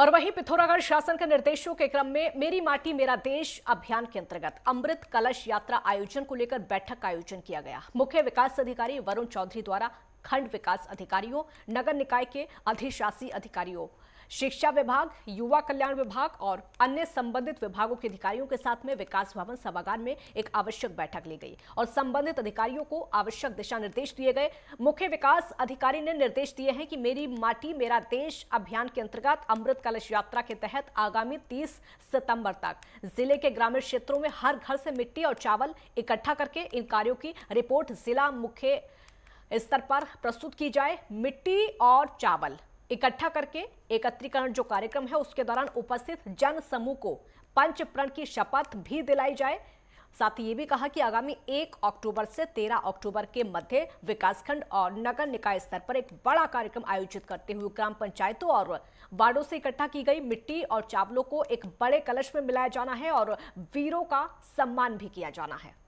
और वहीं पिथौरागढ़ शासन के निर्देशों के क्रम में मेरी माटी मेरा देश अभियान के अंतर्गत अमृत कलश यात्रा आयोजन को लेकर बैठक का आयोजन किया गया मुख्य विकास अधिकारी वरुण चौधरी द्वारा खंड विकास अधिकारियों नगर निकाय के अधिशासी अधिकारियों शिक्षा विभाग युवा कल्याण विभाग और अन्य संबंधित विभागों के अधिकारियों के साथ में विकास भवन सभागार में एक आवश्यक बैठक ली गई और संबंधित अधिकारियों को आवश्यक दिशा निर्देश दिए गए मुख्य विकास अधिकारी ने निर्देश दिए हैं कि मेरी माटी मेरा देश अभियान के अंतर्गत अमृत कलश यात्रा के तहत आगामी तीस सितंबर तक जिले के ग्रामीण क्षेत्रों में हर घर से मिट्टी और चावल इकट्ठा करके इन कार्यो की रिपोर्ट जिला मुख्य स्तर पर प्रस्तुत की जाए मिट्टी और चावल इकट्ठा करके एकत्रीकरण जो कार्यक्रम है उसके दौरान उपस्थित जन समूह को पंच प्रण की शपथ भी दिलाई जाए साथ ही ये भी कहा कि आगामी एक अक्टूबर से तेरह अक्टूबर के मध्य विकासखंड और नगर निकाय स्तर पर एक बड़ा कार्यक्रम आयोजित करते हुए ग्राम पंचायतों और वार्डों से इकट्ठा की गई मिट्टी और चावलों को एक बड़े कलश में मिलाया जाना है और वीरों का सम्मान भी किया जाना है